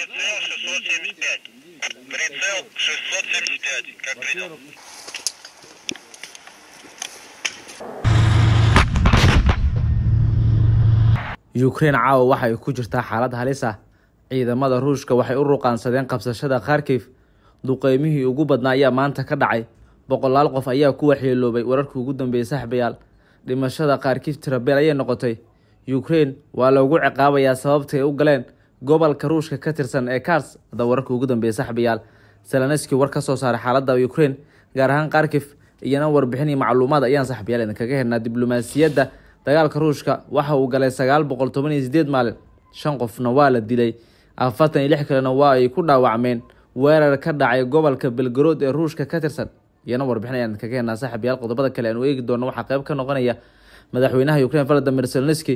675. Прицел 675. Как принял? Ukraine caawa waxa ay ku jirtaa xaalad halis ah ciidamada ruushka waxay u ruqaansadeen qabsashada kharkif duqeymihii ugu badnaa ayaa maanta ka dhacay boqolaal qof ayaa ku waxyeeloobay wararkii ugu dambeeyey saxbayaal dhimashada kharkif tirabeel ayay noqotay ukraine waa loogu ciqaabayaa sababtay u galeen gobolka ruushka ka tirsan ee kars hadaa wararka ugu dambeeyay saxbayaal selaneski war ka soo saaray xaaladda ukrein gaar ahaan kharkif iyana warbixin iyo macluumaad ayaan saxbiyaal kaga helnaa diblomaasiyadda dagaalka ruushka waxa uu galay sagaal boqol toban iyo sideed maalin shan qofna waa la dilay afatan iyo lix kalena waa ay ku dhaawacmeen weerar ka dhacay gobolka belgarood ee ruushka ka tirsan iyana warbixin ayaan idinkaga helnaa saxbiyaal qodobada kale aanu eegi doono waxaa qeyb ka noqonaya madaxweynaha ukrein valadimir selaneski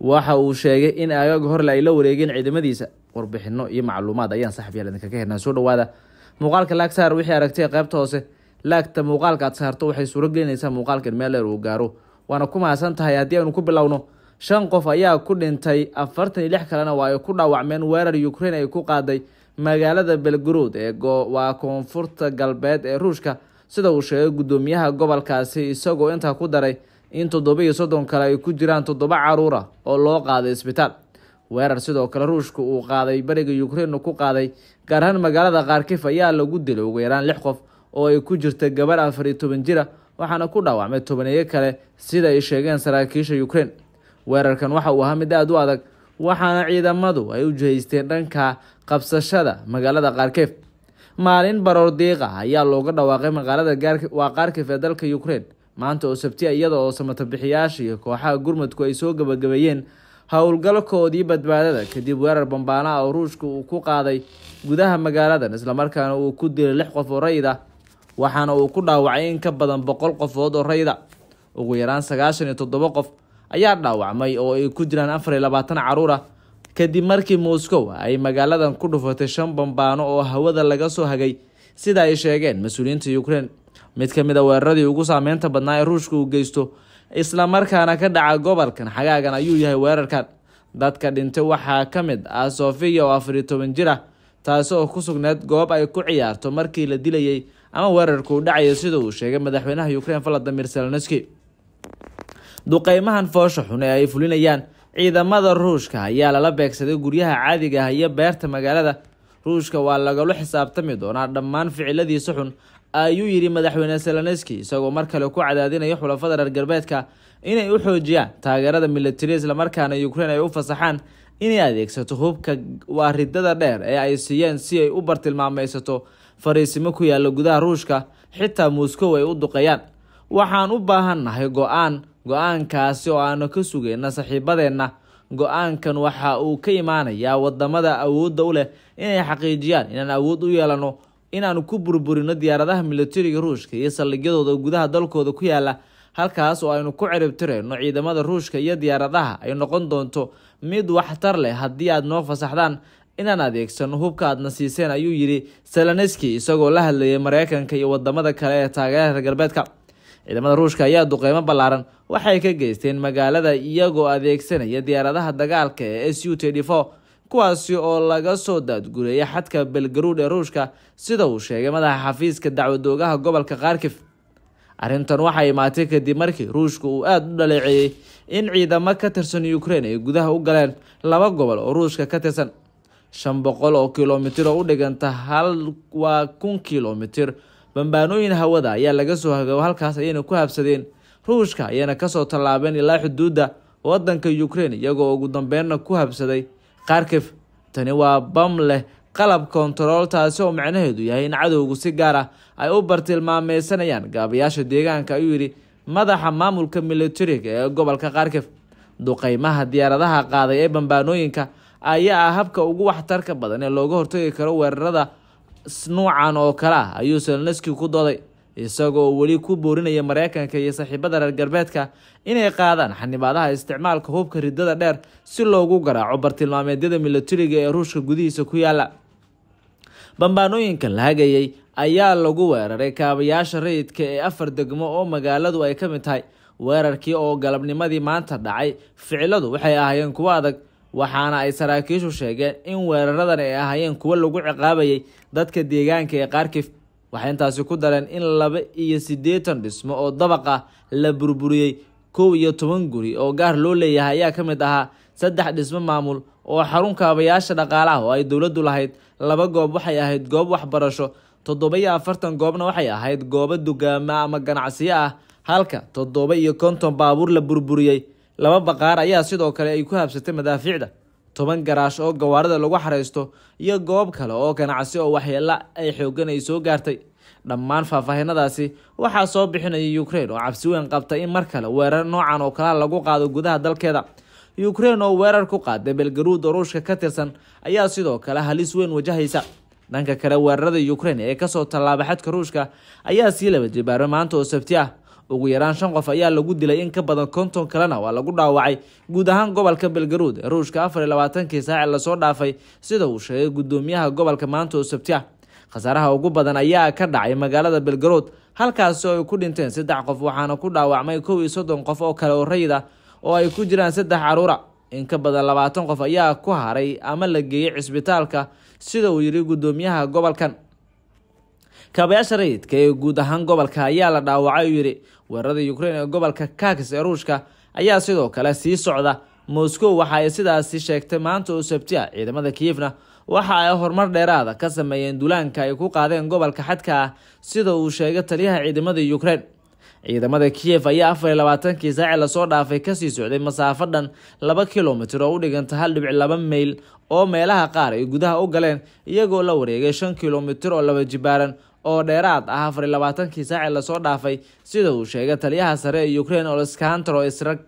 waxa uu sheegay in aagaag horle ay la wareegeen ciidamadiisa warbixino iyo macluumaad ayaan saxab yaal idinkaga hernaan soo dhawaada muuqaalka laag wixii aragtay qaybta hoose laagta muuqaalka aad saarto waxay suuro gelinaysaa muuqaalkan meeleer uu gaaro waana ku mahadsan tahay haddii aynu ku bilowno shan qof ayaa ku dhintay afartan iyo lix kalena waa ay ku dhaawacmeen weerar ukrain ay ku qaaday magaalada belgorod ee waa koonfurta galbeed ee ruushka sida uu sheegay guddoomiyaha gobolkaasi isagoo intaa ku daray in toddoba iyo soddon kale ay ku jiraan toddoba caruura oo loo qaaday isbitaal weerar sidoo kale ruushka uu qaaday bariga yukrainna ku qaaday gaar ahaan magaalada kharkif ayaa lagu dilay ugu yaraan lix qof oo ay ku jirta gabarh afar iyo toban jira waxaana ku dhaawacmay tobaneeye kale sida ay sheegeen saraakiisha yukrain weerarkan waxa uu ahaa mid aada u adag waxaana ciidamadu ay u jihaysteen dhanka qabsashada magaalada kharkif maalin baroor diiqa ayaa looga dhawaaqay magaalada waa kharkif ee dalka ukrein maanta oo sabti ah, iyada oo samatabixiyaasha iyo kooxaha gurmudku ay soo gabagabeeyeen howlgalkoodii badbaadada kadib weerar bambaana oo ruushka uu ku qaaday gudaha magaaladan islamarkaana uu ku dilay lix qof oo rayid ah waxaana uu ku dhaawacay in ka badan boqol qofood oo rayid ah ugu yaraan sagaashan iyo toddoba qof ayaa dhaawacmay oo ay ku jiraan afar iyo labaatan caruur ah kadib markii moscow ay magaaladan ku dhufatay shan bambaano oo hawada laga soo hagay sida ay sheegeen mas-uuliyiinta ukrein mid ka mid a ah weeraradii ugu saameynta badnaa ee ruushka uu geysto islamarkaana ka dhaca gobolkan xagaagan ayuu yahay weerarkan dadka dhintay waxaa ka mid ah sofiya oo afariyo toban jir ah taasi oo ku sugneed goob ay ku ciyaarto markii la dilayey ama weerarku uu dhacayo sida uu sheegay madaxweynaha ukrein valadimir selonski duqeymahan foosha xun ee ay fulinayaan ciidamada ruushka ayaa lala beegsaday guryaha caadiga ah iyo beerta magaalada ruushka waa lagala xisaabtami doonaa dhammaan ficiladiisa xun ayuu yidhi madaxweyne selaneski isagoo mar kale ku cadaadinaya xulafada reer galbeedka inay u xoojiyaan taageerada militari islamarkaana ukrain ay u fasaxaan inay adeegsato hubka waaridada dheer ee ay siiyeen si ay u bartilmaameysato fariisimo ku yaala gudaha ruushka xitaa moskow ay u duqayaan waxaan u baahannahay go-aan go-aankaasi oo aanu ka sugayna saxiibadeenna go-aankan waxa uu ka imaanayaa wadamada awoodda u leh inay xaqiijiyaan inaan awood u yeelano inaanu ku burburino diyaaradaha milatariga ruushka iyo saldhigyadooda gudaha dalkooda ku yaala halkaas oo aynu ku ciribtirayno ciidamada ruushka iyo diyaaradaha ay noqon doonto mid waxtar leh haddii aad noo fasaxdaan inaan adeegsano hubka aadna siiseen ayuu yidhi selaneski isagoo la hadlayay maraykanka iyo wadamada kale ee taageerada galbeedka ciidamada ruushka ayaa duqeymo ballaaran waxay ka geysteen magaalada iyagoo adeegsanaya diyaaradaha dagaalka ee su u kuwaasi oo laga soo daadgureeyay xadka belgaruud ee ruushka sida uu sheegay madaxa xafiiska dacwadoogaha gobolka kharkif arrintan waxay imaatay kadib markii ruushka uu aada u dhaleeceeyey in ciidamo ka tirsan ukraine ay gudaha u galeen laba gobol oo ruushka ka tirsan shan boqol oo kilomitir oo u dhiganta hal waa kun kilomitir bambaanooyin hawada ayaa laga soo hagabo halkaas ayayna ku habsadeen ruushka ayayna kasoo tallaabeen ilaa xuduudda waddanka ukrein iyagoo ugu dambeenna ku habsaday kharkif tani waa bam leh qalab kontarool taasi oo macnaheedu yahay in cadowgu si gaar ah ay u bartilmaameysanayaan gaabayaasha deegaanka ayuu yidhi madaxa maamulka militariga ee gobolka kharkif duqeymaha diyaaradaha qaaday ee bambaanooyinka ayaa ah habka ugu waxtarka badan ee looga hortagi karo weerarada nuucan oo kale ah ayuu selneski ku dooday isagoo weli ku boorinaya maraykanka iyo saaxiibada reer galbeedka inay qaadaan xanibaadaha isticmaalka hubka ridada dheer si loogu garaaco bartilmaameedyada milatariga ee ruushka gudihiisa ku yaalla bambaanooyinkan la hagayay ayaa lagu weeraray kaabayaasha rayidka ee afar degmo oo magaaladu ay ka mid tahay weerarkii oo galabnimadii maanta dhacay ficiladu waxay ahaayeen kuwo adag waxaana ay saraakiishu sheegeen in weeraradan ay ahaayeen kuwo lagu ciqaabayay dadka deegaanka ee kharkif waxay intaasi ku dareen in laba iyo siddeetan dhismo oo dabaq ah la burburiyey kow iyo toban guri oo gaar loo leeyahay ayaa ka mid ahaa saddex dhismo maamul oo xarun kaabayaasha dhaqaalaha oo ay dowladdu lahayd laba goob waxay ahayd goob waxbarasho toddoba iyo afartan goobna waxay ahayd goobo dugaamo ama ganacsiyo ah halka toddoba iyo konton baabuur la burburiyey laba baqaar ayaa sidoo kale ay ku habsatay madaafiicda toban garaash oo gawaarida lagu xaraysto iyo goob kale oo ganacsi oo waxyeelo ay xoogan ay soo gaartay dhammaan faahfaahinadaasi waxaa soo bixinaya ukraine oo cabsi weyn qabta in mar kale weerar noocan oo kale lagu qaado gudaha dalkeeda ukraine oo weerar ku qaada belgaruuda ruushka ka tirsan ayaa sidoo kale halis weyn wajahaysa dhanka kale weerarada ukraine ee kasoo tallaaba xadka ruushka ayaa sii laba jibaaro maanta oo sabti ah ugu yaraan shan qof ayaa lagu dilay in ka badan konton kalena waa lagu dhaawacay guud ahaan gobolka belgarood ee ruushka afar iyo labaatankii saaci lasoo dhaafay sida uu sheegay guddoomiyaha gobolka maanta oo sabti ah khasaaraha ugu badan ayaa ka dhacay magaalada belgarood halkaasi oo ay ku dhinteen saddex qof waxaana ku dhaawacmay kow iyo soddon qof oo kale oo rayid ah oo ay ku jiraan saddex caruura in ka badan labaatan qof ayaa ku haray ama la geeyey cisbitaalka sida uu yidhi guddoomiyaha gobolkan kaabayaasha rayidka ee guud ahaan gobolka ayaa la dhaawacay uu yidhi weerarada ukrein ee gobolka kakis ee ruushka ayaa sidoo kale sii socda moskow waxa ay sidaasi sheegtay maanta oo sabti ah ciidamada kiyefna waxa ay horumar dheeraada ka sameeyeen duulaanka ay ku qaadeen gobolka xadka ah sida uu sheegay taliyaha ciidamada ukrein ciidamada kiyef ayaa afar iyo labaatankii saaci lasoo dhaafay kasii socday masaafo dhan laba kilomitir oo u dhiganta hal dhibic laba mayl oo meelaha qaar ay gudaha u galeen iyagoo la wareegay shan kilomitir oo laba jibaaran oo dheeraad ah afar iyo labaatankii saaci lasoo dhaafay sida uu sheegay taliyaha sare ee ukrein oleskantro israg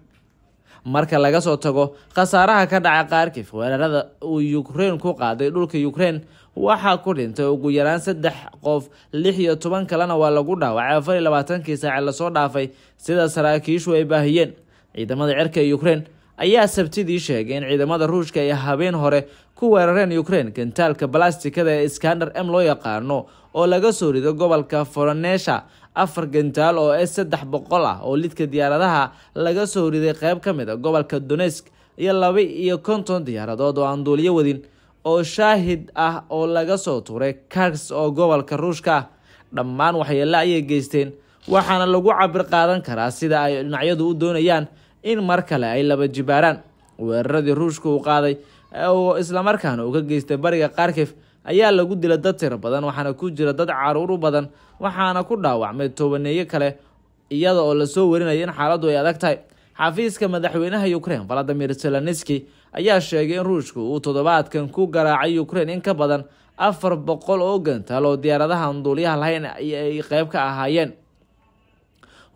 marka laga soo tago khasaaraha ka dhaca kharkif weerarada uu ukraine ku qaaday dhulka ukraine waxaa ku dhintay ugu yaraan saddex qof lix iyo toban kalena waa lagu dhaawacay afar iyo labaatankii saaci lasoo dhaafay sida saraakiishu ay baahiyeen ciidamada cirka ukrein ayaa sabtidii sheegay in ciidamada ruushka ay habeen hore ku weerareen ukrein gantaalka balastikada ee skander m loo yaqaano oo laga soo rido gobolka foronesha afar gentaal oo s saddex boqol ah oo lidka diyaaradaha laga soo riday qayb ka mid a ah gobolka donesk iyo laba iyo konton diyaaradood oo aan duulyo wadin oo shaahid ah oo laga soo tuuray kars oo gobolka ruushka dhammaan waxyeele ayay geysteen waxaana lagu cabir qaadan karaa sida ay dhinacyadu u doonayaan in mar kale ay laba jibaaraan weeraradii ruushka uu qaaday oo islamarkaana uga geystay bariga kharkif ayaa lagu dila dad tiro badan waxaana ku jira dad caruur u badan waxaana ku dhaawacmay toobaneeyo kale iyada oo lasoo warinaya in xaaladdu ay adag tahay xafiiska madaxweynaha ukrein valadimir zelenski ayaa sheegay in ruushka uu toddobaadkan ku garaacay ukrein in ka badan afar boqol oo gantaal oo diyaaradaha duulyaha lahayn ay qeyb ka ahaayeen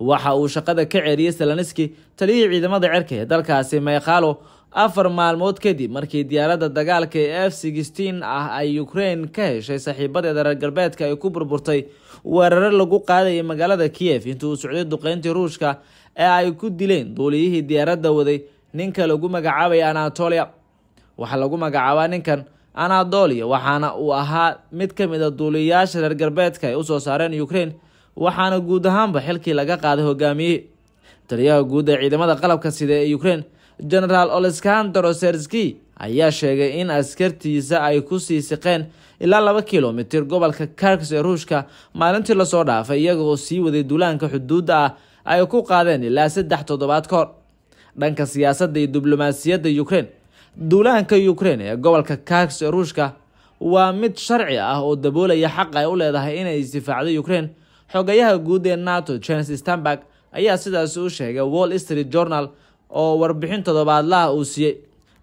waxa uu shaqada ka ceeriyey zelenski taliyihii ciidamada cerka ee dalkaasi maykhaalo afar maalmood kadib markii diyaaradda dagaalka ee f sixteen ah ay ukraine ka heshay saxiibadeeda reer galbeedka ay ku burburtay weeraro lagu qaadayay magaalada kiyev intii uu socday duqeyntii ruushka ee ay ku dileen duuliyihii diyaaradda waday ninka lagu magacaabaya anatolia waxaa lagu magacaabaa ninkan anatolia waxaana uu ahaa mid ka mid a duuliyayaasha reer galbeedka ay usoo saareen ukraine waxaana guud ahaanba xilkii laga qaaday hogaamiyihii taliyaha guud ee ciidamada qalabka sida ee ukrein genaraal oleskander serski ayaa sheegay in askartiisa ay kusii siqeen ilaa laba kilomitir gobolka karks ee ruushka maalintii lasoo dhaafay iyaga oo sii waday duulaanka xuduudda ah ay ku qaadeen ilaa saddex toddobaad koor dhanka siyaasadda iyo diblomaasiyadda ukrein duulaanka ukrein ee gobolka karks ee ruushka waa mid sharci ah oo daboolaya xaqa ay u leedahay inay sifaacdo ukraine xogayaha guud ee nato james stanberg ayaa sidaasi u sheegay wall street journal oo warbixin todobaadlaha uu siiyey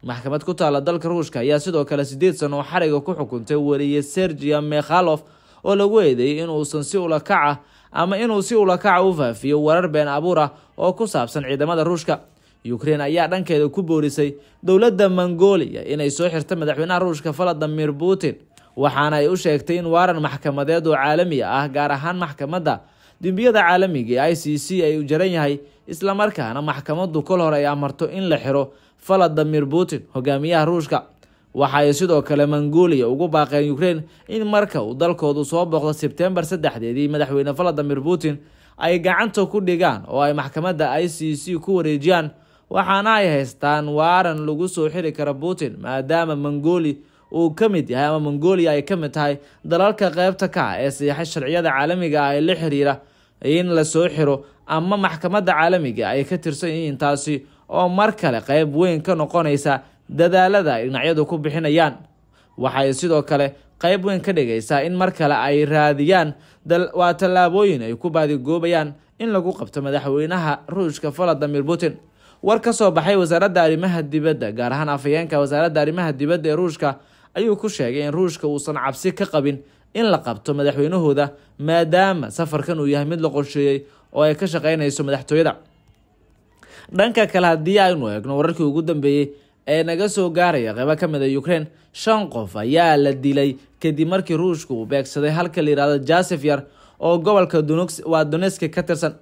maxkamad ku taala dalka ruushka ayaa sidoo kale sideed sano oo xariga ku xukuntay wariye sergia mekhalof oo lagu eedeeyey inuusan si ulakaca ah ama inuu si ulakaca ah u faafiyo warar been abuur ah oo ku saabsan ciidamada ruushka ukrein ayaa dhankeeda ku boorisay dowladda mongolia inay soo xirta madaxweynaha ruushka valadimir putin waxaana ay u sheegtay in waaran maxkamadeed oo caalami ah gaar ahaan maxkamadda dembiyada caalamiga ee i c c ay u jaran yahay islamarkaana maxkamaddu kol hore ay amarto in la xiro valadimir putin hogaamiyaha ruushka waxa ay sidoo kale mongolia ugu baaqeen ukraine in marka uu dalkoodu soo booqdo sebtembar saddexdeedii madaxweyne valadimir putin ay gacanta ku dhigaan oo ay maxkamadda i c c ku wareejiyaan waxaana ay haystaan waaran lagu soo xiri kara putin maadaama mongoli uu ka mid yahay ama mongolia ay ka mid tahay dalalka qeybta ka ah ee siyaxa sharciyada caalamiga ah ee la xiriira in la soo xiro ama maxkamadda caalamiga ah ay ka tirsan yihiin taasi oo mar kale qayb weyn ka noqonaysa dadaalada ay dhinacyadu ku bixinayaan waxay sidoo kale qayb weyn ka dhigaysaa in mar kale ay raadiyaan waa tallaabooyin ay ku baadigoobayaan in lagu qabto madaxweynaha ruushka valadimir putin war ka soo baxay wasaaradda arrimaha dibadda gaar ahaan afhayeenka wasaaradda arrimaha dibadda ee ruushka ayuu ku sheegay in ruushka uusan cabsi ka qabin in la qabto madaxweynahooda maadaama safarkan uu yahay mid la qorsheeyey oo ay ka shaqeynayso madaxtooyada dhanka kale haddii aynu eegno wararkii ugu dambeeyey ee naga soo gaaraya qeybo ka mid a ah ukrein shan qof ayaa la dilay kadib markii ruushka uu beegsaday halka la yihahdo jasef yar oo gobolka waa doneski ka tirsan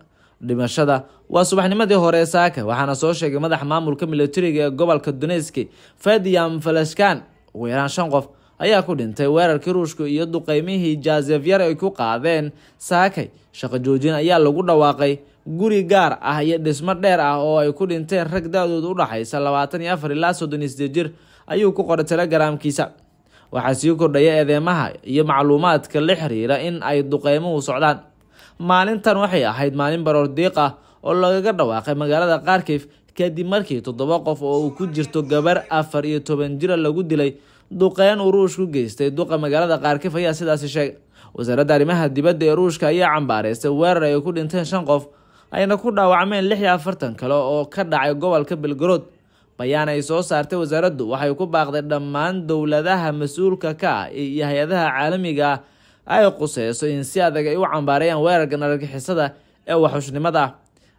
dhimashada waa subaxnimadii hore ee saaka waxaana soo sheegay madaxa maamulka militariga ee gobolka doneski fadiam falashkan ugu yaraan shan qof ayaa ku dhintay weerarkii ruushka iyo duqeymihii jaasefyar ay ku qaadeen saakay shaqo joojin ayaa lagu dhawaaqay guri gaar ah iyo dhismo dheer ah oo ay ku dhinteen rag da-dooda udhaxaysa labaatan iyo afar ilaa soddon isde jir ayuu ku qoray telegaraamkiisa waxaa sii kordhaya eedeymaha iyo macluumaadka la xiriira in ay duqeymuhu socdaan maalintan waxay ahayd maalin baroor diiq ah oo lagaga dhawaaqay magaalada kharkif kadib markii toddoba qof oo uu ku jirto gabar afar iyo toban jira lagu dilay duqeyn uu ruushku geystay duqa magaalada qaarkif ayaa sidaasi sheegay wasaaradda arrimaha dibadda ee ruushka ayaa cambaareystay weerar ay ku dhinteen shan qof ayna ku dhaawacmeen lix iyo afartan kale oo ka dhacay gobolka belgorod bayaan ay soo saartay wasaaraddu waxay ku baaqday dhammaan dowladaha mas-uulka ka ah iyo hay-adaha caalamiga ah ay quseyso in si adag ay u cambaareeyaan weerarkan argixisada ee waxxushnimada ah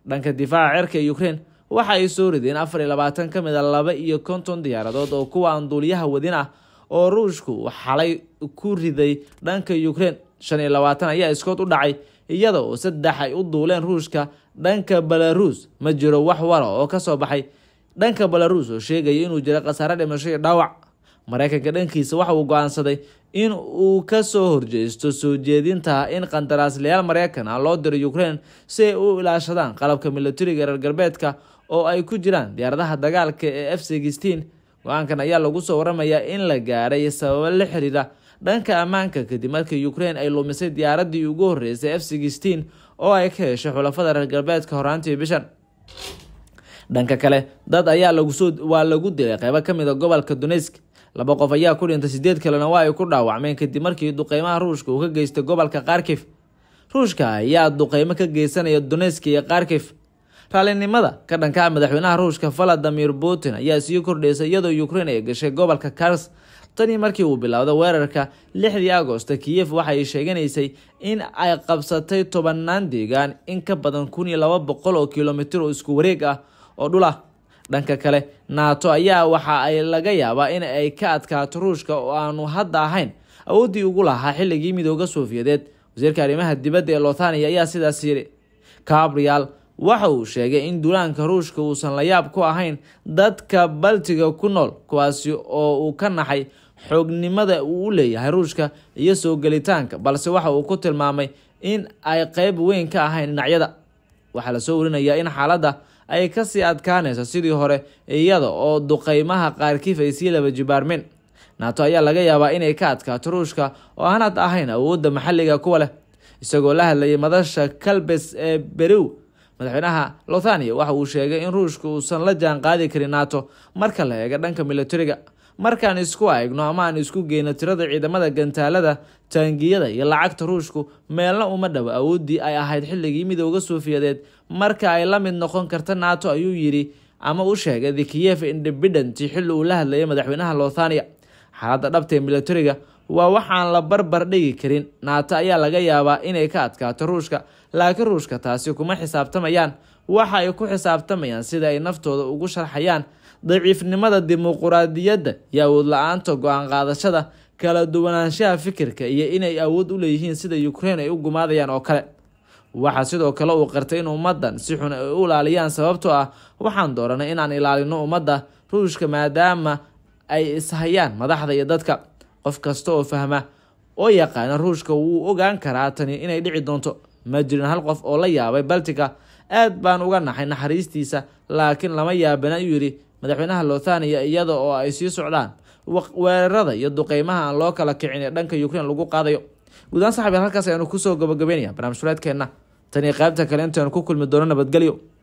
dhanka difaaca cirka ukrein waxa ay soo rideen afar iyo labaatan ka mid a ah laba iyo konton diyaaradood oo kuwaan duuliyaha wadin ah oo ruushku xalay ku riday dhanka ukrein shan iyo labaatan ayaa iskood u dhacay iyada oo saddex ay u duuleen ruushka dhanka belaruus ma jiro wax wara oo kasoo baxay dhanka belaruus oo sheegaya inuu jiro khasaare dhimasho iyo dhaawac mareykanka dhankiisa waxa uu go-aansaday in uu kasoo horjeesto soo jeedinta in qandaraasleyaal mareykan ah loo diro ukraine si ay u ilaashadaan qalabka milatariga reer galbeedka oo ay ku jiraan diyaaradaha dagaalka ee f sixteen go-aankan ayaa lagu soo waramayaa in la gaaray sababo la xiriira dhanka ammaanka kadib markii ukraine ay lumisay diyaaradii ugu horreysay f sixteen oo ay ka heshay xulafada reer galbeedka horaantii bishan dhanka kale dad ayaa lagusoo waa lagu dilay qeybo kamid a ah gobolka dunesk laba qof ayaa ku dhintay siddeed kalena waa ay ku dhaawacmeen kadib markii duqeymaha ruushka uu ka geystay gobolka kharkif ruushka ayaa duqeymo ka geysanaya doneski iyo kharkif raallinimada ka dhankaa madaxweynaha ruushka valadimir putin ayaa sii kordhaysay iyadoo ukrain ay gashay gobolka kars tanii markii uu bilaawday weerarka lixdii agosta kiyef waxay sheeganaysay in ay qabsatay tobanaan deegaan in ka badan kun iyo laba boqol oo kilomitir oo isku wareeg ah oo dhul ah dhanka kale naato ayaa waxa ay laga yaabaa in ay ka adkaato ruushka oo aanu hadda ahayn awooddii ugu lahaa xilligii midooda soofiyadeed wasiirka arrimaha dibadda ee lotania ayaa sidaas yiri gabriel waxa uu sheegay in duulaanka ruushka uusan la yaab ku ahayn dadka baltiga ku nool kuwaasi oo uu ka naxay xoognimada uu u leeyahay ruushka iyo soo gelitaanka balse waxa uu ku tilmaamay in ay qeyb weyn ka ahayn dhinacyada waxaa la soo warinayaa in xaaladda ayay kasii adkaanayso sidii hore iyada oo duqeymaha qaarkiif ay sii laba jibaarmeen naato ayaa laga yaabaa inay ka adkaato ruushka oo aanaad ahayn awoodda maxalliga kuwa leh isagoo la hadlayay madasha kalbes ee berow madaxweynaha lothania waxa uu sheegay in ruushka uusan la jaan qaadi karin naato marka la eega dhanka milatariga markaan isku eegno ama aan isku geyno tirada ciidamada gantaalada taangiyada iyo lacagta ruushku meelna uma dhabo awoodii ay ahayd xilligii midooda suufiyadeed marka ay la mid noqon karta nato ayuu yidhi ama u sheegay the kiev independent xilli uu la hadlayay madaxweynaha lothania xaaladda dhabtae milatariga waa waxaan la barbar dhigi karin naato ayaa laga yaabaa inay ka adkaato ruushka laakiin ruushka taasi kuma xisaabtamayaan waxa ay ku xisaabtamayaan sida ay naftooda ugu sharxayaan daciifnimada dimuquraadiyadda iyo awood la-aanta go-aan qaadashada kala duwanaanshaha fikirka iyo inay awood u leeyihiin sida ukrain ay u gumaadayaan oo kale waxaa sidoo kale uu qartay in ummaddan si xun ay u ilaaliyaan sababtoo ah waxaan dooranay inaan ilaalino ummadda ruushka maadaama ay ishayaan madaxda iyo dadka qof kasta oo fahma oo yaqaana ruushka wuu ogaan karaa tani inay dhici doonto ma jirin hal qof oo la yaabay baltica aad baan uga naxay naxariistiisa laakiin lama yaabana u yidhi madaxweynaha lothania iyada oo ay sii socdaan weerarada iyo duqeymaha aan loo kala kicin ee dhanka ukraine lagu qaadayo guudaan saxabiyaal halkaas ayaanu kusoo gabagabeynaya barnaamij fuleedkeenna tan iyo qaybta kale intaynu ku kulmi doono nabadgelyo